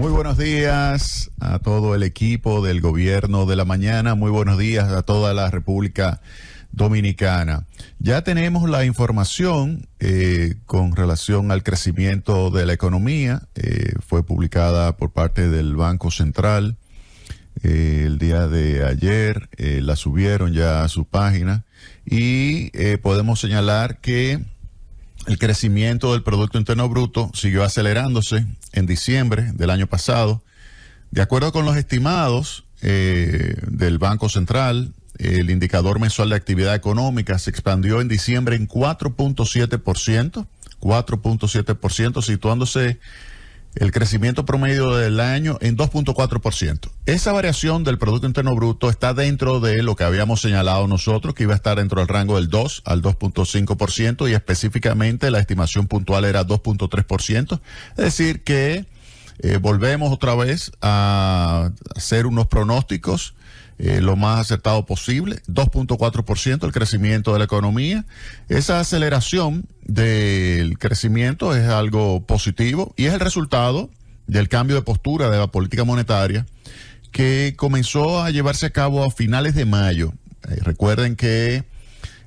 Muy buenos días a todo el equipo del gobierno de la mañana, muy buenos días a toda la República Dominicana. Ya tenemos la información eh, con relación al crecimiento de la economía, eh, fue publicada por parte del Banco Central eh, el día de ayer, la subieron ya a su página y podemos señalar que el crecimiento del Producto Interno Bruto siguió acelerándose en diciembre del año pasado. De acuerdo con los estimados eh, del Banco Central, el indicador mensual de actividad económica se expandió en diciembre en 4.7%, 4.7%, situándose el crecimiento promedio del año en 2.4%. Esa variación del Producto Interno Bruto está dentro de lo que habíamos señalado nosotros, que iba a estar dentro del rango del 2 al 2.5% y específicamente la estimación puntual era 2.3%. Es decir, que eh, volvemos otra vez a hacer unos pronósticos. Eh, lo más acertado posible, 2.4% el crecimiento de la economía. Esa aceleración del crecimiento es algo positivo y es el resultado del cambio de postura de la política monetaria que comenzó a llevarse a cabo a finales de mayo. Eh, recuerden que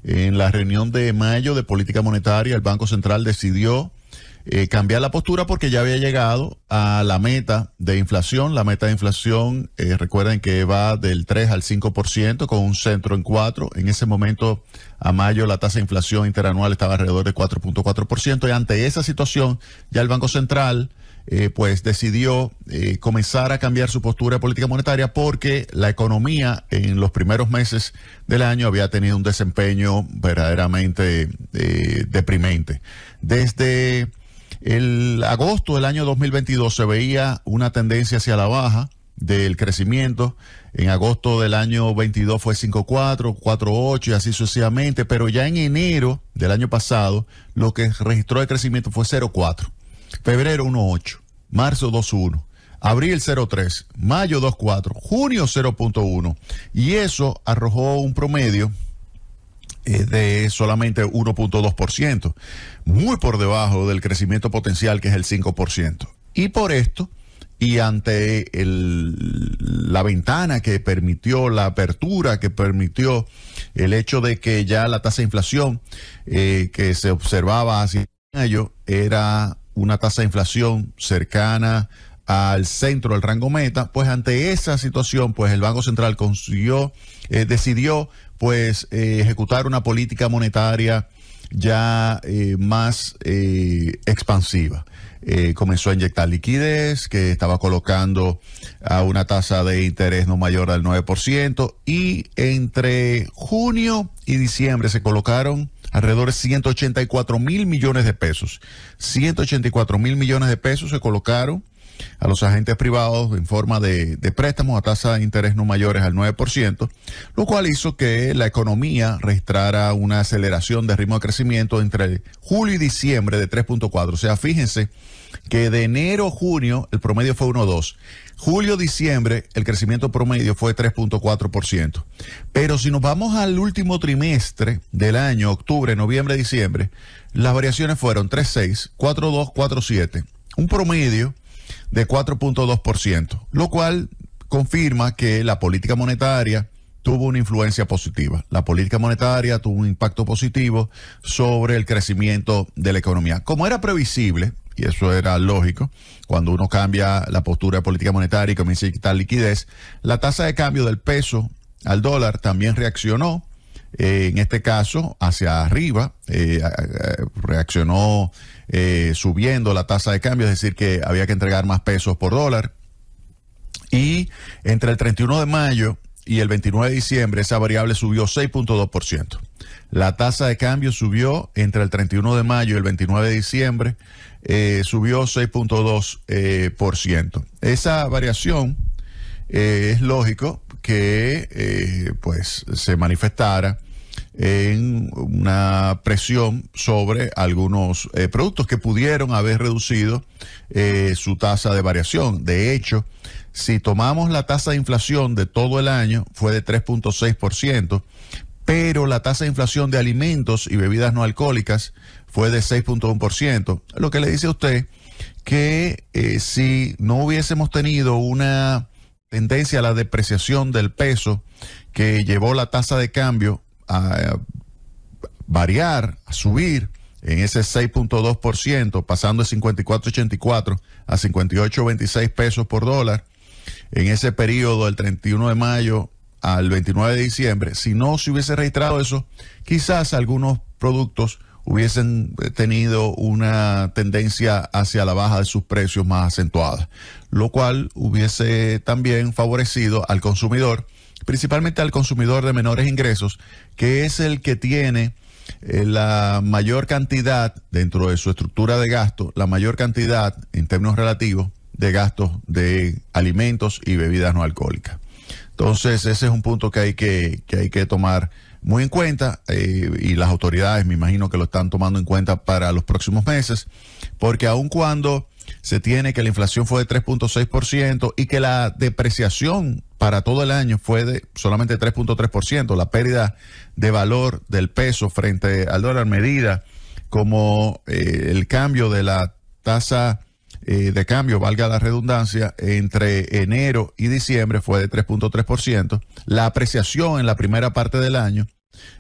en la reunión de mayo de política monetaria el Banco Central decidió eh, cambiar la postura porque ya había llegado a la meta de inflación. La meta de inflación, eh, recuerden que va del 3 al 5% con un centro en 4. En ese momento, a mayo, la tasa de inflación interanual estaba alrededor de 4.4%. Y ante esa situación, ya el Banco Central... Eh, pues decidió comenzar a cambiar su postura de política monetaria porque la economía en los primeros meses del año había tenido un desempeño verdaderamente deprimente. Desde el agosto del año 2022 se veía una tendencia hacia la baja del crecimiento. En agosto del año 22 fue 5.4, 4.8 y así sucesivamente, pero ya en enero del año pasado lo que registró el crecimiento fue 0.4, febrero 1.8, marzo 2.1 abril 0.3, mayo 2.4, junio 0.1 y eso arrojó un promedio de solamente 1.2%, muy por debajo del crecimiento potencial que es el 5%. Y por esto, y ante la ventana que permitió la apertura, que permitió el hecho de que ya la tasa de inflación eh, que se observaba hace año era una tasa de inflación cercana al centro del rango meta, pues ante esa situación, pues el Banco Central consiguió, eh, decidió pues eh, ejecutar una política monetaria ya eh, más eh, expansiva. comenzó a inyectar liquidez, que estaba colocando a una tasa de interés no mayor al 9%, y entre junio y diciembre se colocaron alrededor de 184 mil millones de pesos. 184 mil millones de pesos se colocaron a los agentes privados en forma de, préstamos a tasa de interés no mayores al 9%, lo cual hizo que la economía registrara una aceleración de ritmo de crecimiento entre julio y diciembre de 3.4. O sea, fíjense que de enero a junio el promedio fue 1.2. Julio-diciembre el crecimiento promedio fue 3.4%. Pero si nos vamos al último trimestre del año, octubre, noviembre, diciembre, las variaciones fueron 3.6, 4.2, 4.7. Un promedio de 4.2%, lo cual confirma que la política monetaria tuvo una influencia positiva. La política monetaria tuvo un impacto positivo sobre el crecimiento de la economía. Como era previsible, y eso era lógico, cuando uno cambia la postura de política monetaria y comienza a quitar liquidez, la tasa de cambio del peso al dólar también reaccionó, eh, en este caso hacia arriba, eh, reaccionó eh, subiendo la tasa de cambio, es decir, que había que entregar más pesos por dólar. Y entre el 31 de mayo y el 29 de diciembre esa variable subió 6.2%. La tasa de cambio subió entre el 31 de mayo y el 29 de diciembre, eh, subió 6.2%. Eh, esa variación es lógico que pues se manifestara en una presión sobre algunos eh, productos que pudieron haber reducido eh, su tasa de variación. De hecho, si tomamos la tasa de inflación de todo el año, fue de 3.6%, pero la tasa de inflación de alimentos y bebidas no alcohólicas fue de 6.1%, lo que le dice a usted que eh, si no hubiésemos tenido una tendencia a la depreciación del peso que llevó la tasa de cambio a, eh, variar, a subir en ese 6.2%, pasando de 54.84 a 58.26 pesos por dólar en ese periodo del 31 de mayo al 29 de diciembre. Si no se hubiese registrado eso, quizás algunos productos hubiesen tenido una tendencia hacia la baja de sus precios más acentuada, lo cual hubiese también favorecido al consumidor, principalmente al consumidor de menores ingresos, que es el que tiene eh, la mayor cantidad dentro de su estructura de gasto, la mayor cantidad en términos relativos de gastos de alimentos y bebidas no alcohólicas. Entonces, ese es un punto que hay que, que, hay que tomar muy en cuenta eh, y las autoridades me imagino que lo están tomando en cuenta para los próximos meses, porque aun cuando se tiene que la inflación fue de 3.6% y que la depreciación para todo el año fue de solamente 3.3%, la pérdida de valor del peso frente al dólar medida como eh, el cambio de la tasa eh, de cambio, valga la redundancia, entre enero y diciembre fue de 3.3%. La apreciación en la primera parte del año,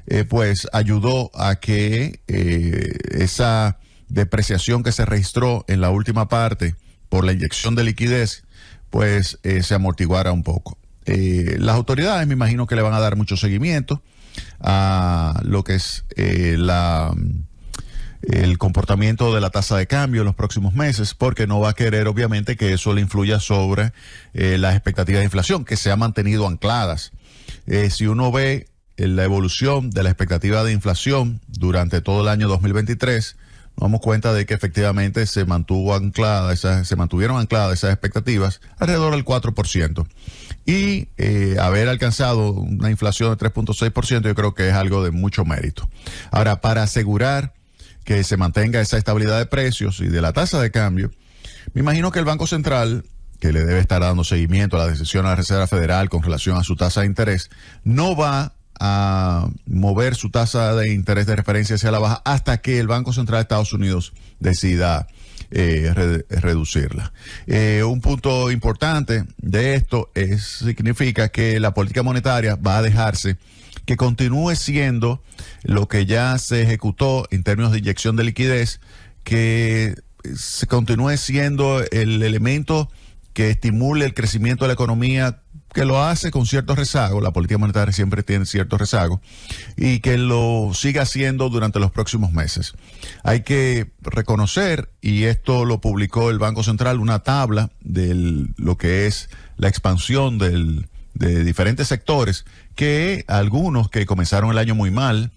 eh, pues ayudó a que eh, esa depreciación que se registró en la última parte por la inyección de liquidez, pues se amortiguara un poco. las autoridades me imagino que le van a dar mucho seguimiento a lo que es la el comportamiento de la tasa de cambio en los próximos meses, porque no va a querer obviamente que eso le influya sobre eh, las expectativas de inflación, que se han mantenido ancladas. Eh, si uno ve eh, la evolución de la expectativa de inflación durante todo el año 2023, nos damos cuenta de que efectivamente se mantuvo anclada, se mantuvieron ancladas esas expectativas alrededor del 4%. Y haber alcanzado una inflación de 3.6%, yo creo que es algo de mucho mérito. Ahora, para asegurar que se mantenga esa estabilidad de precios y de la tasa de cambio, me imagino que el Banco Central, que le debe estar dando seguimiento a la decisión de la Reserva Federal con relación a su tasa de interés, no va a mover su tasa de interés de referencia hacia la baja hasta que el Banco Central de Estados Unidos decida eh, reducirla. Eh, un punto importante de esto es significa que la política monetaria va a dejarse que continúe siendo lo que ya se ejecutó en términos de inyección de liquidez, que se continúe siendo el elemento que estimule el crecimiento de la economía que lo hace con cierto rezago, la política monetaria siempre tiene cierto rezago, y que lo siga haciendo durante los próximos meses. Hay que reconocer, y esto lo publicó el Banco Central, una tabla de lo que es la expansión del, de diferentes sectores, que algunos que comenzaron el año muy mal,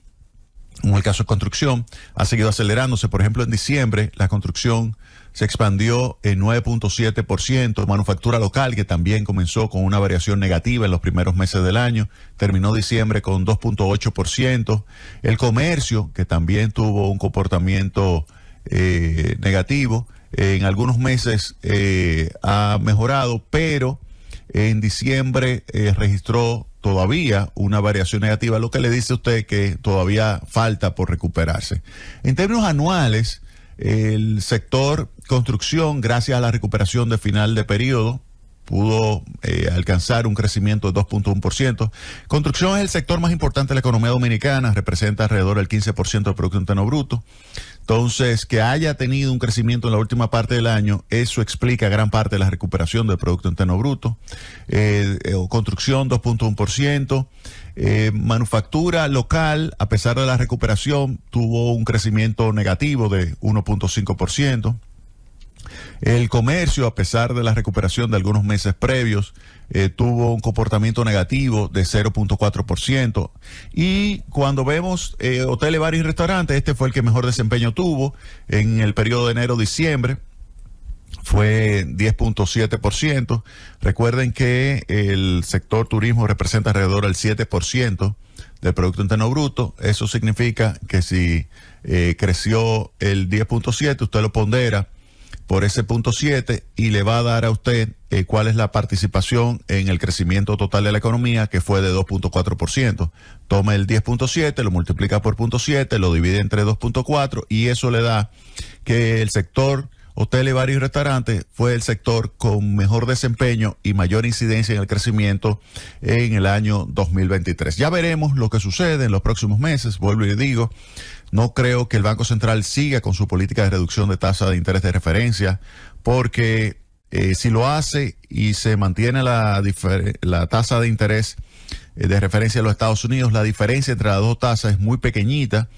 como el caso de construcción, ha seguido acelerándose. Por ejemplo, en diciembre la construcción se expandió en 9.7%, manufactura local, que también comenzó con una variación negativa en los primeros meses del año, terminó diciembre con 2.8%, el comercio, que también tuvo un comportamiento eh, negativo, en algunos meses eh, ha mejorado, pero en diciembre eh, registró todavía una variación negativa, lo que le dice a usted que todavía falta por recuperarse. En términos anuales, el sector construcción, gracias a la recuperación de final de periodo, pudo eh, alcanzar un crecimiento de 2.1%. Construcción es el sector más importante de la economía dominicana, representa alrededor del 15% del Producto Interno Bruto. Entonces, que haya tenido un crecimiento en la última parte del año, eso explica gran parte de la recuperación del Producto Interno Bruto. Eh, eh construcción 2.1%, eh, manufactura local, a pesar de la recuperación, tuvo un crecimiento negativo de 1.5%. El comercio, a pesar de la recuperación de algunos meses previos, eh, tuvo un comportamiento negativo de 0.4%. Y cuando vemos eh, hoteles, bares y restaurantes, este fue el que mejor desempeño tuvo en el periodo de enero-diciembre fue 10.7%. Recuerden que el sector turismo representa alrededor del 7% del Producto Interno Bruto. Eso significa que si eh, creció el 10.7, usted lo pondera por ese punto 7 y le va a dar a usted eh, cuál es la participación en el crecimiento total de la economía, que fue de 2.4%. Toma el 10.7, lo multiplica por siete lo divide entre 2.4 y eso le da que el sector hoteles, y y restaurantes fue el sector con mejor desempeño y mayor incidencia en el crecimiento en el año 2023. Ya veremos lo que sucede en los próximos meses, vuelvo y digo, no creo que el Banco Central siga con su política de reducción de tasa de interés de referencia porque eh, si lo hace y se mantiene la, la tasa de interés eh, de referencia de los Estados Unidos, la diferencia entre las dos tasas es muy pequeñita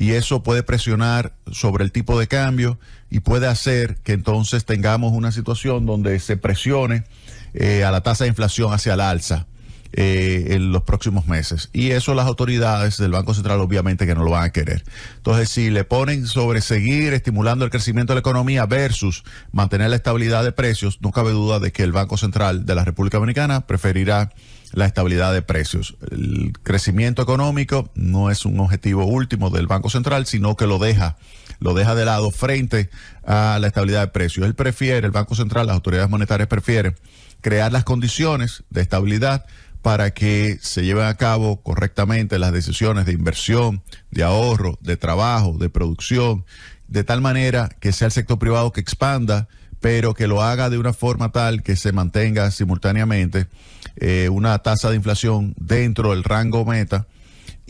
y eso puede presionar sobre el tipo de cambio y puede hacer que entonces tengamos una situación donde se presione eh, a la tasa de inflación hacia la alza. Eh, en los próximos meses. Y eso las autoridades del Banco Central obviamente que no lo van a querer. Entonces, si le ponen sobre seguir estimulando el crecimiento de la economía versus mantener la estabilidad de precios, no cabe duda de que el Banco Central de la República Dominicana preferirá la estabilidad de precios. El crecimiento económico no es un objetivo último del Banco Central, sino que lo deja, lo deja de lado frente a la estabilidad de precios. Él prefiere, el Banco Central, las autoridades monetarias prefieren crear las condiciones de estabilidad para que se lleven a cabo correctamente las decisiones de inversión, de ahorro, de trabajo, de producción, de tal manera que sea el sector privado que expanda, pero que lo haga de una forma tal que se mantenga simultáneamente eh, una tasa de inflación dentro del rango meta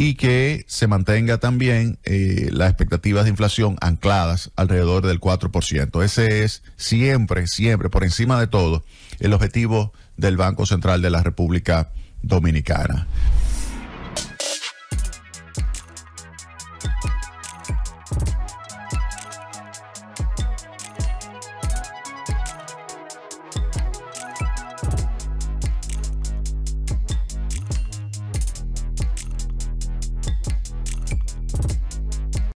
y que se mantenga también eh, las expectativas de inflación ancladas alrededor del 4%. Ese es siempre, siempre, por encima de todo, el objetivo del Banco Central de la República Dominicana.